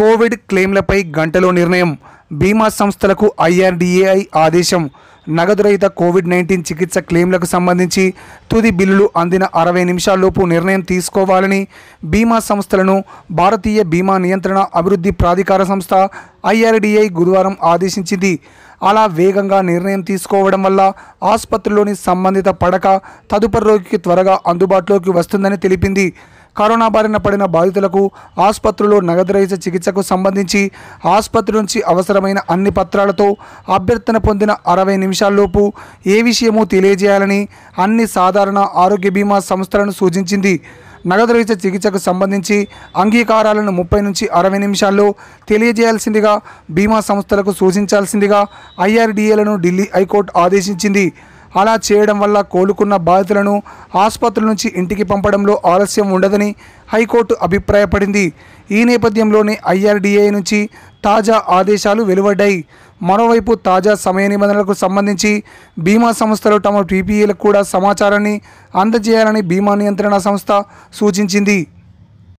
Covid క్లెయిమ్లపై గంటలో నిర్ణయం బీమా సంస్థలకు ఐఆర్డిఏఐ ఆదేశం నగదు రహిత కోవిడ్ నైన్టీన్ చికిత్స క్లెయిమ్లకు సంబంధించి తుది బిల్లులు అందిన అరవై నిమిషాల్లోపు నిర్ణయం తీసుకోవాలని బీమా సంస్థలను భారతీయ బీమా నియంత్రణ అభివృద్ధి ప్రాధికార సంస్థ ఐఆర్డీఐ గురువారం ఆదేశించింది అలా వేగంగా నిర్ణయం తీసుకోవడం వల్ల ఆసుపత్రిలోని సంబంధిత పడక తదుపరి రోగికి త్వరగా అందుబాటులోకి వస్తుందని తెలిపింది కరోనా బారిన పడిన బాధితులకు ఆసుపత్రిలో నగదురహిత చికిత్సకు సంబంధించి ఆసుపత్రి నుంచి అవసరమైన అన్ని పత్రాలతో అభ్యర్థన పొందిన అరవై నిమిషాల్లోపు ఏ విషయమూ తెలియజేయాలని అన్ని సాధారణ ఆరోగ్య బీమా సంస్థలను సూచించింది నగదురహిత చికిత్సకు సంబంధించి అంగీకారాలను ముప్పై నుంచి అరవై నిమిషాల్లో తెలియజేయాల్సిందిగా బీమా సంస్థలకు సూచించాల్సిందిగా ఐఆర్డీఏలను ఢిల్లీ హైకోర్టు ఆదేశించింది అలా చేయడం వల్ల కోలుకున్న బాధితులను ఆసుపత్రుల నుంచి ఇంటికి పంపడంలో ఆలస్యం ఉండదని హైకోర్టు అభిప్రాయపడింది ఈ నేపథ్యంలోనే ఐఆర్డీఏ నుంచి తాజా ఆదేశాలు వెలువడ్డాయి మరోవైపు తాజా సమయ నిబంధనలకు సంబంధించి బీమా సంస్థలు తమ పీపీఏలకు కూడా సమాచారాన్ని అందజేయాలని బీమా నియంత్రణ సంస్థ సూచించింది